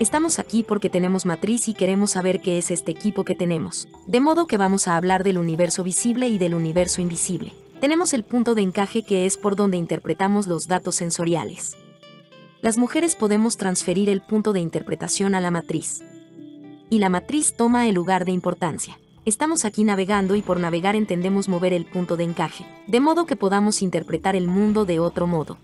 Estamos aquí porque tenemos matriz y queremos saber qué es este equipo que tenemos. De modo que vamos a hablar del universo visible y del universo invisible. Tenemos el punto de encaje que es por donde interpretamos los datos sensoriales. Las mujeres podemos transferir el punto de interpretación a la matriz. Y la matriz toma el lugar de importancia. Estamos aquí navegando y por navegar entendemos mover el punto de encaje, de modo que podamos interpretar el mundo de otro modo.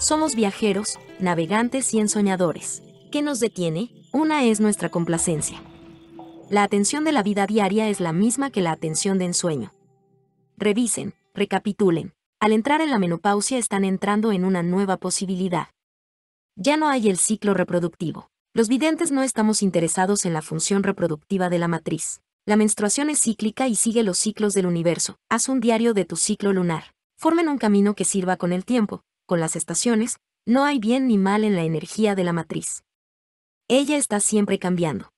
Somos viajeros, navegantes y ensoñadores. ¿Qué nos detiene? Una es nuestra complacencia. La atención de la vida diaria es la misma que la atención de ensueño. Revisen, recapitulen. Al entrar en la menopausia están entrando en una nueva posibilidad. Ya no hay el ciclo reproductivo. Los videntes no estamos interesados en la función reproductiva de la matriz. La menstruación es cíclica y sigue los ciclos del universo. Haz un diario de tu ciclo lunar. Formen un camino que sirva con el tiempo, con las estaciones. No hay bien ni mal en la energía de la matriz. Ella está siempre cambiando.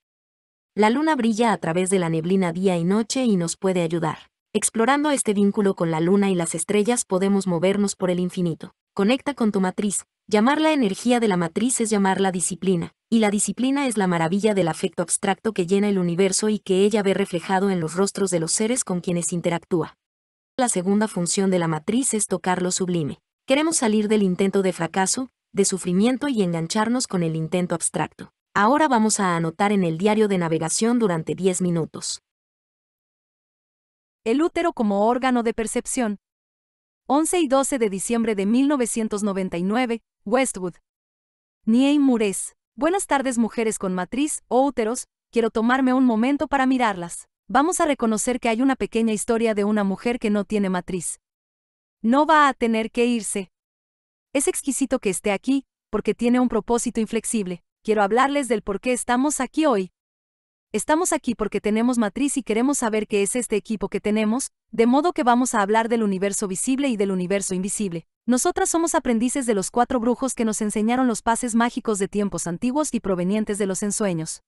La luna brilla a través de la neblina día y noche y nos puede ayudar. Explorando este vínculo con la luna y las estrellas podemos movernos por el infinito. Conecta con tu matriz. Llamar la energía de la matriz es llamar la disciplina, y la disciplina es la maravilla del afecto abstracto que llena el universo y que ella ve reflejado en los rostros de los seres con quienes interactúa. La segunda función de la matriz es tocar lo sublime. Queremos salir del intento de fracaso, de sufrimiento y engancharnos con el intento abstracto. Ahora vamos a anotar en el diario de navegación durante 10 minutos. El útero como órgano de percepción. 11 y 12 de diciembre de 1999, Westwood. Niei Mures. Buenas tardes mujeres con matriz o úteros, quiero tomarme un momento para mirarlas. Vamos a reconocer que hay una pequeña historia de una mujer que no tiene matriz. No va a tener que irse. Es exquisito que esté aquí, porque tiene un propósito inflexible quiero hablarles del por qué estamos aquí hoy. Estamos aquí porque tenemos matriz y queremos saber qué es este equipo que tenemos, de modo que vamos a hablar del universo visible y del universo invisible. Nosotras somos aprendices de los cuatro brujos que nos enseñaron los pases mágicos de tiempos antiguos y provenientes de los ensueños.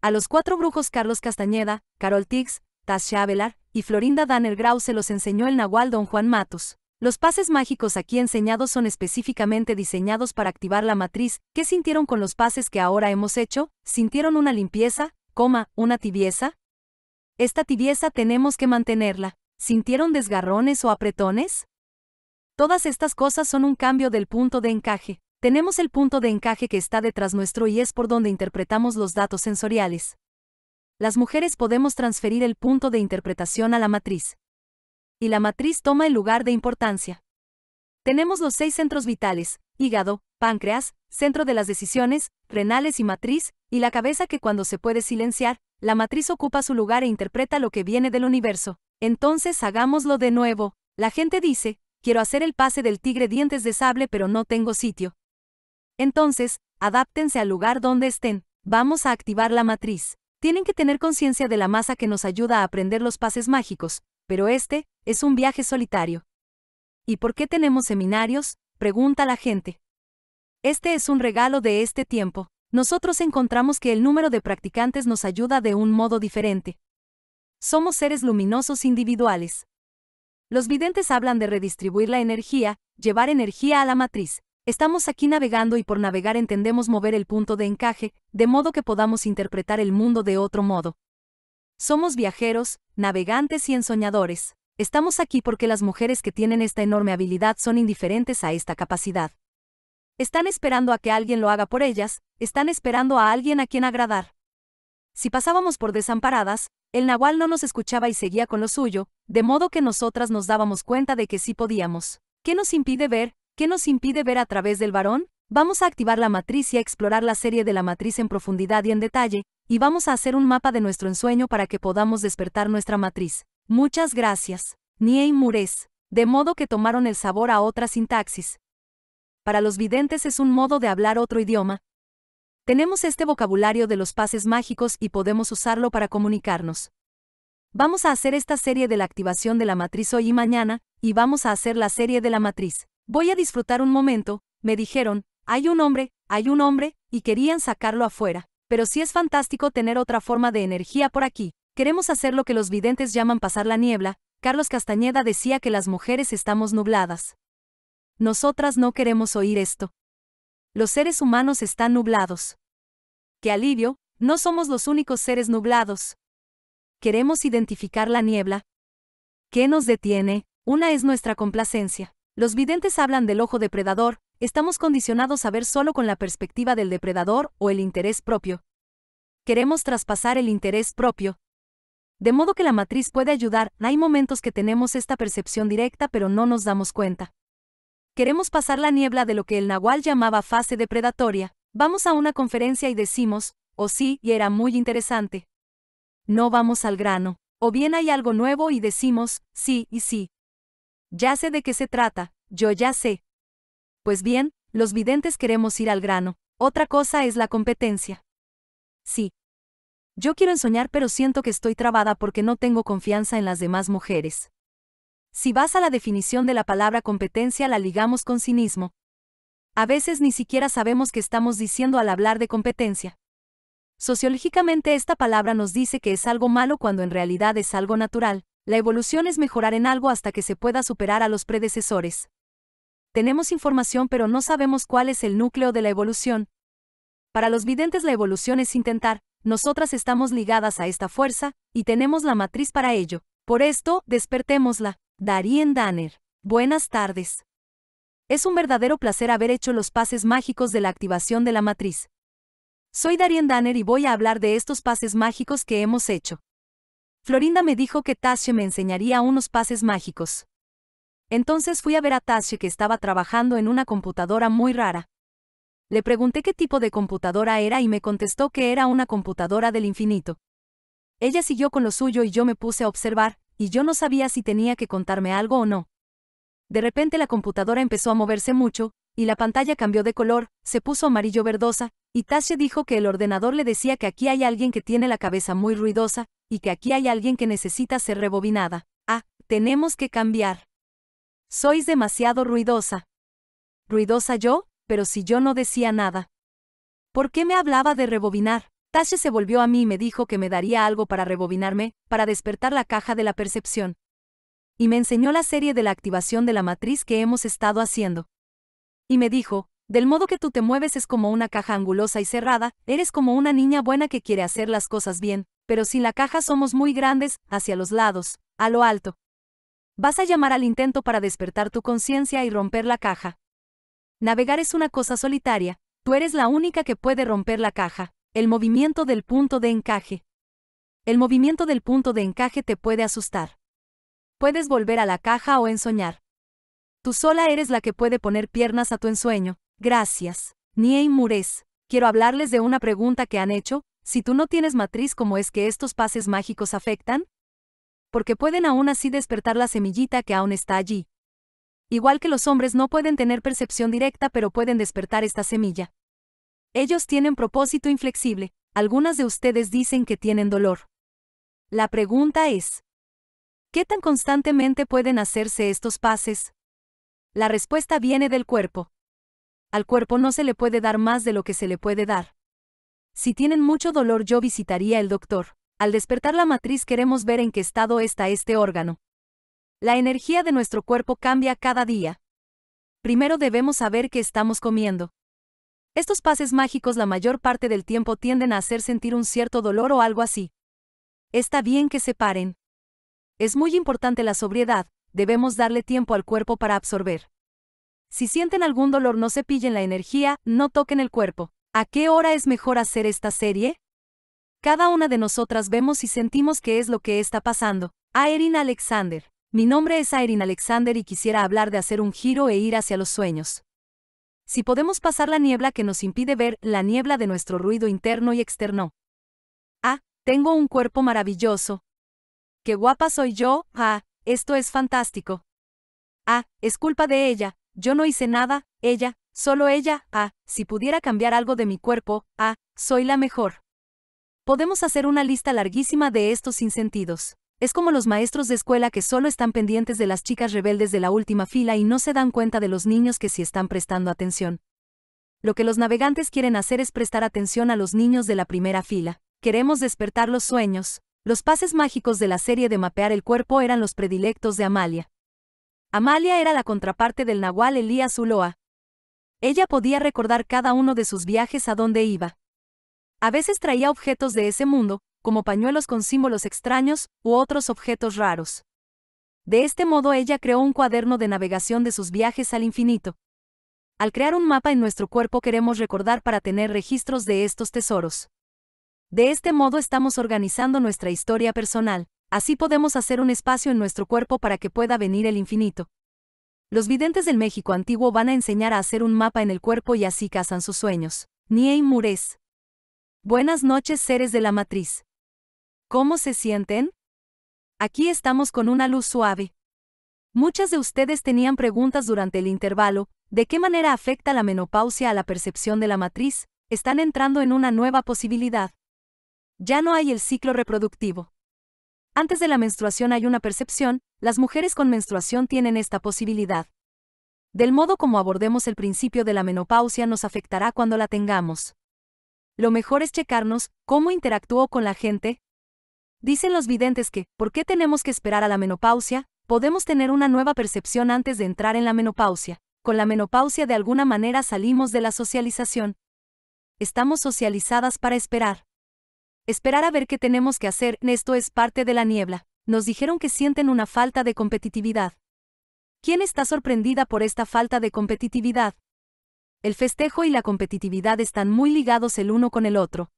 A los cuatro brujos Carlos Castañeda, Carol Tix, Tasha Avelar y Florinda Danner Grau se los enseñó el nahual don Juan Matus. Los pases mágicos aquí enseñados son específicamente diseñados para activar la matriz. ¿Qué sintieron con los pases que ahora hemos hecho? ¿Sintieron una limpieza, coma, una tibieza? Esta tibieza tenemos que mantenerla. ¿Sintieron desgarrones o apretones? Todas estas cosas son un cambio del punto de encaje. Tenemos el punto de encaje que está detrás nuestro y es por donde interpretamos los datos sensoriales. Las mujeres podemos transferir el punto de interpretación a la matriz y la matriz toma el lugar de importancia. Tenemos los seis centros vitales, hígado, páncreas, centro de las decisiones, renales y matriz, y la cabeza que cuando se puede silenciar, la matriz ocupa su lugar e interpreta lo que viene del universo. Entonces hagámoslo de nuevo. La gente dice, quiero hacer el pase del tigre dientes de sable pero no tengo sitio. Entonces, adáptense al lugar donde estén. Vamos a activar la matriz. Tienen que tener conciencia de la masa que nos ayuda a aprender los pases mágicos, pero este es un viaje solitario. ¿Y por qué tenemos seminarios? pregunta la gente. Este es un regalo de este tiempo. Nosotros encontramos que el número de practicantes nos ayuda de un modo diferente. Somos seres luminosos individuales. Los videntes hablan de redistribuir la energía, llevar energía a la matriz. Estamos aquí navegando y por navegar entendemos mover el punto de encaje, de modo que podamos interpretar el mundo de otro modo. Somos viajeros, navegantes y ensoñadores. Estamos aquí porque las mujeres que tienen esta enorme habilidad son indiferentes a esta capacidad. Están esperando a que alguien lo haga por ellas, están esperando a alguien a quien agradar. Si pasábamos por desamparadas, el nahual no nos escuchaba y seguía con lo suyo, de modo que nosotras nos dábamos cuenta de que sí podíamos. ¿Qué nos impide ver? ¿Qué nos impide ver a través del varón? Vamos a activar la matriz y a explorar la serie de la matriz en profundidad y en detalle, y vamos a hacer un mapa de nuestro ensueño para que podamos despertar nuestra matriz. Muchas gracias, y Mures, de modo que tomaron el sabor a otra sintaxis. Para los videntes es un modo de hablar otro idioma. Tenemos este vocabulario de los pases mágicos y podemos usarlo para comunicarnos. Vamos a hacer esta serie de la activación de la matriz hoy y mañana, y vamos a hacer la serie de la matriz. Voy a disfrutar un momento, me dijeron, hay un hombre, hay un hombre, y querían sacarlo afuera pero sí es fantástico tener otra forma de energía por aquí. Queremos hacer lo que los videntes llaman pasar la niebla, Carlos Castañeda decía que las mujeres estamos nubladas. Nosotras no queremos oír esto. Los seres humanos están nublados. ¡Qué alivio! No somos los únicos seres nublados. Queremos identificar la niebla. ¿Qué nos detiene? Una es nuestra complacencia. Los videntes hablan del ojo depredador, estamos condicionados a ver solo con la perspectiva del depredador o el interés propio. Queremos traspasar el interés propio. De modo que la matriz puede ayudar, hay momentos que tenemos esta percepción directa pero no nos damos cuenta. Queremos pasar la niebla de lo que el nahual llamaba fase depredatoria, vamos a una conferencia y decimos, o oh, sí, y era muy interesante. No vamos al grano. O bien hay algo nuevo y decimos, sí y sí. Ya sé de qué se trata, yo ya sé, pues bien, los videntes queremos ir al grano. Otra cosa es la competencia. Sí. Yo quiero ensoñar pero siento que estoy trabada porque no tengo confianza en las demás mujeres. Si vas a la definición de la palabra competencia la ligamos con cinismo. A veces ni siquiera sabemos qué estamos diciendo al hablar de competencia. Sociológicamente esta palabra nos dice que es algo malo cuando en realidad es algo natural. La evolución es mejorar en algo hasta que se pueda superar a los predecesores. Tenemos información pero no sabemos cuál es el núcleo de la evolución. Para los videntes la evolución es intentar, nosotras estamos ligadas a esta fuerza, y tenemos la matriz para ello. Por esto, despertémosla. Darien Danner. Buenas tardes. Es un verdadero placer haber hecho los pases mágicos de la activación de la matriz. Soy Darien Danner y voy a hablar de estos pases mágicos que hemos hecho. Florinda me dijo que Tasio me enseñaría unos pases mágicos. Entonces fui a ver a Tashi que estaba trabajando en una computadora muy rara. Le pregunté qué tipo de computadora era y me contestó que era una computadora del infinito. Ella siguió con lo suyo y yo me puse a observar, y yo no sabía si tenía que contarme algo o no. De repente la computadora empezó a moverse mucho, y la pantalla cambió de color, se puso amarillo verdosa, y Tasha dijo que el ordenador le decía que aquí hay alguien que tiene la cabeza muy ruidosa, y que aquí hay alguien que necesita ser rebobinada. Ah, tenemos que cambiar. Sois demasiado ruidosa. Ruidosa yo, pero si yo no decía nada. ¿Por qué me hablaba de rebobinar? Tasha se volvió a mí y me dijo que me daría algo para rebobinarme, para despertar la caja de la percepción. Y me enseñó la serie de la activación de la matriz que hemos estado haciendo. Y me dijo, del modo que tú te mueves es como una caja angulosa y cerrada, eres como una niña buena que quiere hacer las cosas bien, pero sin la caja somos muy grandes, hacia los lados, a lo alto. Vas a llamar al intento para despertar tu conciencia y romper la caja. Navegar es una cosa solitaria, tú eres la única que puede romper la caja, el movimiento del punto de encaje. El movimiento del punto de encaje te puede asustar. Puedes volver a la caja o ensoñar. Tú sola eres la que puede poner piernas a tu ensueño. Gracias. Niei Mures. Quiero hablarles de una pregunta que han hecho. Si tú no tienes matriz, ¿cómo es que estos pases mágicos afectan? porque pueden aún así despertar la semillita que aún está allí. Igual que los hombres no pueden tener percepción directa pero pueden despertar esta semilla. Ellos tienen propósito inflexible, algunas de ustedes dicen que tienen dolor. La pregunta es, ¿qué tan constantemente pueden hacerse estos pases? La respuesta viene del cuerpo. Al cuerpo no se le puede dar más de lo que se le puede dar. Si tienen mucho dolor yo visitaría el doctor. Al despertar la matriz queremos ver en qué estado está este órgano. La energía de nuestro cuerpo cambia cada día. Primero debemos saber qué estamos comiendo. Estos pases mágicos la mayor parte del tiempo tienden a hacer sentir un cierto dolor o algo así. Está bien que se paren. Es muy importante la sobriedad, debemos darle tiempo al cuerpo para absorber. Si sienten algún dolor no cepillen la energía, no toquen el cuerpo. ¿A qué hora es mejor hacer esta serie? Cada una de nosotras vemos y sentimos qué es lo que está pasando. Aerin Alexander. Mi nombre es Aerin Alexander y quisiera hablar de hacer un giro e ir hacia los sueños. Si podemos pasar la niebla que nos impide ver, la niebla de nuestro ruido interno y externo. Ah, tengo un cuerpo maravilloso. Qué guapa soy yo, ah, esto es fantástico. Ah, es culpa de ella, yo no hice nada, ella, solo ella, ah, si pudiera cambiar algo de mi cuerpo, ah, soy la mejor. Podemos hacer una lista larguísima de estos sinsentidos. Es como los maestros de escuela que solo están pendientes de las chicas rebeldes de la última fila y no se dan cuenta de los niños que sí están prestando atención. Lo que los navegantes quieren hacer es prestar atención a los niños de la primera fila. Queremos despertar los sueños. Los pases mágicos de la serie de mapear el cuerpo eran los predilectos de Amalia. Amalia era la contraparte del nahual Elías Uloa. Ella podía recordar cada uno de sus viajes a dónde iba, a veces traía objetos de ese mundo, como pañuelos con símbolos extraños u otros objetos raros. De este modo ella creó un cuaderno de navegación de sus viajes al infinito. Al crear un mapa en nuestro cuerpo queremos recordar para tener registros de estos tesoros. De este modo estamos organizando nuestra historia personal, así podemos hacer un espacio en nuestro cuerpo para que pueda venir el infinito. Los videntes del México antiguo van a enseñar a hacer un mapa en el cuerpo y así cazan sus sueños. Niei Mures. Buenas noches seres de la matriz. ¿Cómo se sienten? Aquí estamos con una luz suave. Muchas de ustedes tenían preguntas durante el intervalo, ¿de qué manera afecta la menopausia a la percepción de la matriz? Están entrando en una nueva posibilidad. Ya no hay el ciclo reproductivo. Antes de la menstruación hay una percepción, las mujeres con menstruación tienen esta posibilidad. Del modo como abordemos el principio de la menopausia nos afectará cuando la tengamos. Lo mejor es checarnos cómo interactuó con la gente. Dicen los videntes que, ¿por qué tenemos que esperar a la menopausia? Podemos tener una nueva percepción antes de entrar en la menopausia. Con la menopausia de alguna manera salimos de la socialización. Estamos socializadas para esperar. Esperar a ver qué tenemos que hacer, esto es parte de la niebla. Nos dijeron que sienten una falta de competitividad. ¿Quién está sorprendida por esta falta de competitividad? el festejo y la competitividad están muy ligados el uno con el otro.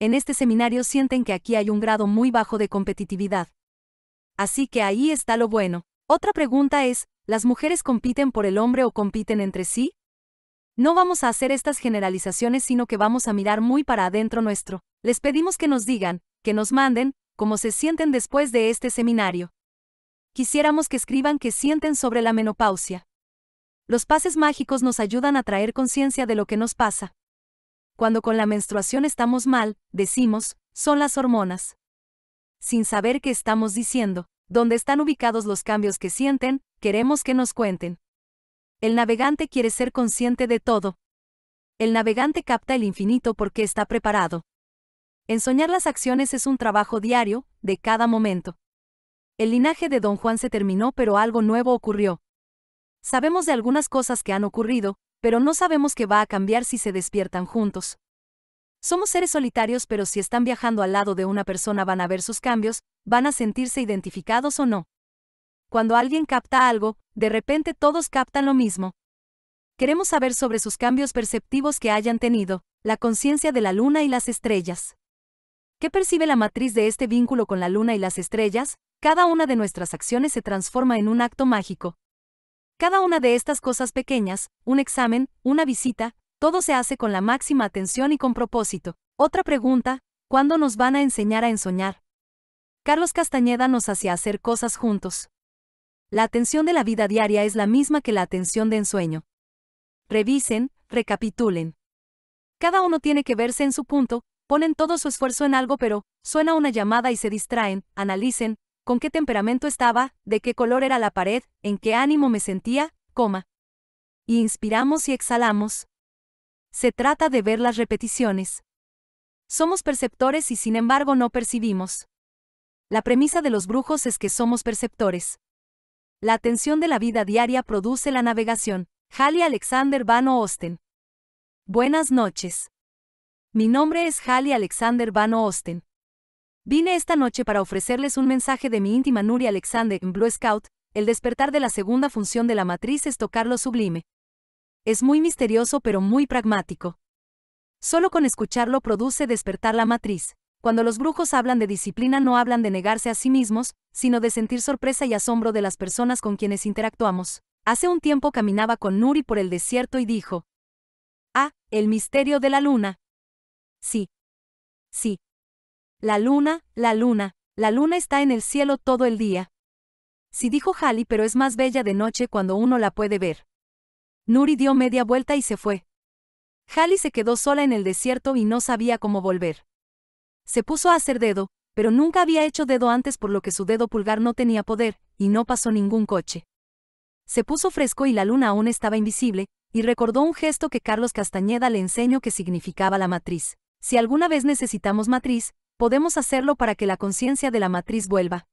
En este seminario sienten que aquí hay un grado muy bajo de competitividad. Así que ahí está lo bueno. Otra pregunta es, ¿las mujeres compiten por el hombre o compiten entre sí? No vamos a hacer estas generalizaciones sino que vamos a mirar muy para adentro nuestro. Les pedimos que nos digan, que nos manden, cómo se sienten después de este seminario. Quisiéramos que escriban qué sienten sobre la menopausia. Los pases mágicos nos ayudan a traer conciencia de lo que nos pasa. Cuando con la menstruación estamos mal, decimos, son las hormonas. Sin saber qué estamos diciendo, dónde están ubicados los cambios que sienten, queremos que nos cuenten. El navegante quiere ser consciente de todo. El navegante capta el infinito porque está preparado. Ensoñar las acciones es un trabajo diario, de cada momento. El linaje de Don Juan se terminó pero algo nuevo ocurrió. Sabemos de algunas cosas que han ocurrido, pero no sabemos qué va a cambiar si se despiertan juntos. Somos seres solitarios, pero si están viajando al lado de una persona van a ver sus cambios, van a sentirse identificados o no. Cuando alguien capta algo, de repente todos captan lo mismo. Queremos saber sobre sus cambios perceptivos que hayan tenido, la conciencia de la luna y las estrellas. ¿Qué percibe la matriz de este vínculo con la luna y las estrellas? Cada una de nuestras acciones se transforma en un acto mágico, cada una de estas cosas pequeñas, un examen, una visita, todo se hace con la máxima atención y con propósito. Otra pregunta, ¿cuándo nos van a enseñar a ensoñar? Carlos Castañeda nos hacía hacer cosas juntos. La atención de la vida diaria es la misma que la atención de ensueño. Revisen, recapitulen. Cada uno tiene que verse en su punto, ponen todo su esfuerzo en algo pero, suena una llamada y se distraen, analicen, con qué temperamento estaba, de qué color era la pared, en qué ánimo me sentía, coma. Y inspiramos y exhalamos. Se trata de ver las repeticiones. Somos perceptores y sin embargo no percibimos. La premisa de los brujos es que somos perceptores. La atención de la vida diaria produce la navegación. Halley Alexander Van Osten. Buenas noches. Mi nombre es Halley Alexander Van Osten. Vine esta noche para ofrecerles un mensaje de mi íntima Nuri Alexander en Blue Scout, el despertar de la segunda función de la matriz es tocar lo sublime. Es muy misterioso pero muy pragmático. Solo con escucharlo produce despertar la matriz. Cuando los brujos hablan de disciplina no hablan de negarse a sí mismos, sino de sentir sorpresa y asombro de las personas con quienes interactuamos. Hace un tiempo caminaba con Nuri por el desierto y dijo, Ah, el misterio de la luna. Sí. Sí. La luna, la luna, la luna está en el cielo todo el día. sí dijo Jali, pero es más bella de noche cuando uno la puede ver. Nuri dio media vuelta y se fue. Jali se quedó sola en el desierto y no sabía cómo volver. Se puso a hacer dedo, pero nunca había hecho dedo antes por lo que su dedo pulgar no tenía poder, y no pasó ningún coche. Se puso fresco y la luna aún estaba invisible, y recordó un gesto que Carlos Castañeda le enseñó que significaba la matriz. Si alguna vez necesitamos matriz, podemos hacerlo para que la conciencia de la matriz vuelva.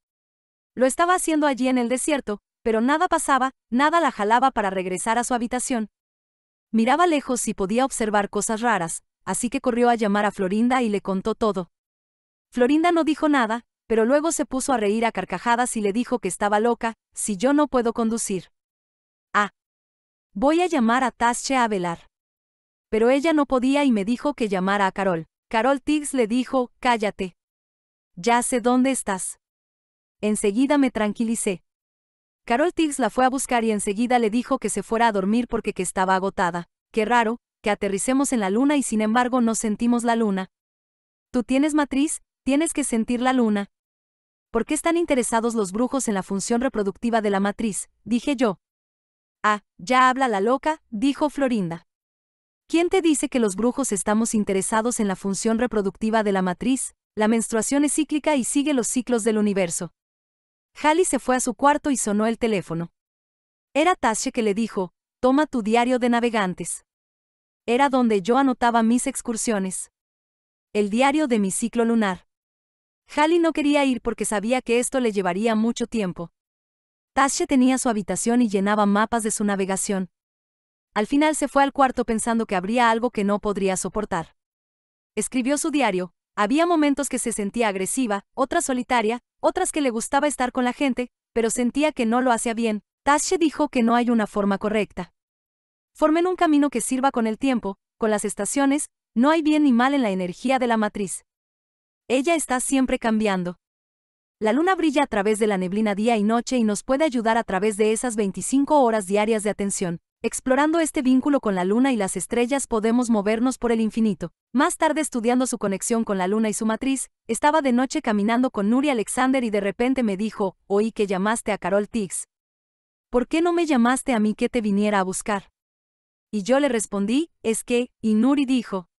Lo estaba haciendo allí en el desierto, pero nada pasaba, nada la jalaba para regresar a su habitación. Miraba lejos y podía observar cosas raras, así que corrió a llamar a Florinda y le contó todo. Florinda no dijo nada, pero luego se puso a reír a carcajadas y le dijo que estaba loca, si yo no puedo conducir. Ah. Voy a llamar a Tasche a velar. Pero ella no podía y me dijo que llamara a Carol. Carol Tiggs le dijo, Cállate. Ya sé dónde estás. Enseguida me tranquilicé. Carol Tiggs la fue a buscar y enseguida le dijo que se fuera a dormir porque que estaba agotada. Qué raro, que aterricemos en la luna y sin embargo no sentimos la luna. Tú tienes matriz, tienes que sentir la luna. ¿Por qué están interesados los brujos en la función reproductiva de la matriz? dije yo. Ah, ya habla la loca, dijo Florinda. ¿Quién te dice que los brujos estamos interesados en la función reproductiva de la matriz? La menstruación es cíclica y sigue los ciclos del universo. Halley se fue a su cuarto y sonó el teléfono. Era Tasche que le dijo, toma tu diario de navegantes. Era donde yo anotaba mis excursiones. El diario de mi ciclo lunar. Halley no quería ir porque sabía que esto le llevaría mucho tiempo. Tasche tenía su habitación y llenaba mapas de su navegación. Al final se fue al cuarto pensando que habría algo que no podría soportar. Escribió su diario, había momentos que se sentía agresiva, otras solitaria, otras que le gustaba estar con la gente, pero sentía que no lo hacía bien. Tasche dijo que no hay una forma correcta. Formen un camino que sirva con el tiempo, con las estaciones, no hay bien ni mal en la energía de la matriz. Ella está siempre cambiando. La luna brilla a través de la neblina día y noche y nos puede ayudar a través de esas 25 horas diarias de atención. Explorando este vínculo con la Luna y las estrellas podemos movernos por el infinito. Más tarde estudiando su conexión con la Luna y su matriz, estaba de noche caminando con Nuri Alexander y de repente me dijo, oí que llamaste a Carol Tix. ¿Por qué no me llamaste a mí que te viniera a buscar? Y yo le respondí, es que, y Nuri dijo,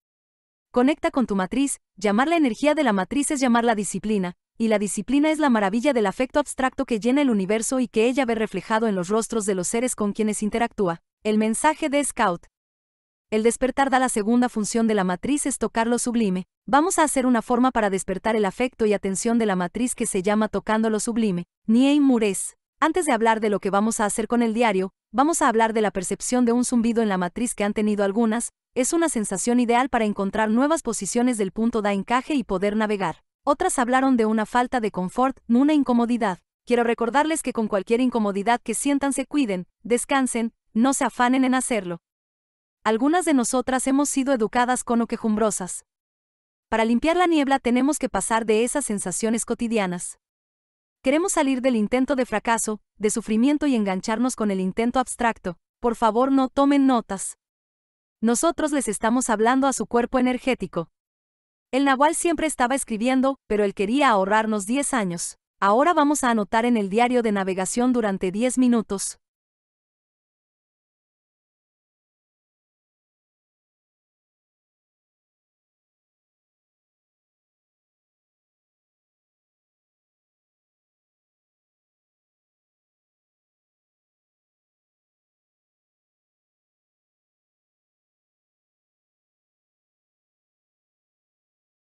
conecta con tu matriz, llamar la energía de la matriz es llamar la disciplina, y la disciplina es la maravilla del afecto abstracto que llena el universo y que ella ve reflejado en los rostros de los seres con quienes interactúa. El mensaje de Scout. El despertar da la segunda función de la matriz es tocar lo sublime. Vamos a hacer una forma para despertar el afecto y atención de la matriz que se llama tocando lo sublime, nie Mures. Antes de hablar de lo que vamos a hacer con el diario, vamos a hablar de la percepción de un zumbido en la matriz que han tenido algunas, es una sensación ideal para encontrar nuevas posiciones del punto de encaje y poder navegar. Otras hablaron de una falta de confort, una incomodidad. Quiero recordarles que con cualquier incomodidad que sientan se cuiden, descansen, no se afanen en hacerlo. Algunas de nosotras hemos sido educadas con o quejumbrosas. Para limpiar la niebla tenemos que pasar de esas sensaciones cotidianas. Queremos salir del intento de fracaso, de sufrimiento y engancharnos con el intento abstracto. Por favor, no tomen notas. Nosotros les estamos hablando a su cuerpo energético. El Nahual siempre estaba escribiendo, pero él quería ahorrarnos 10 años. Ahora vamos a anotar en el diario de navegación durante 10 minutos.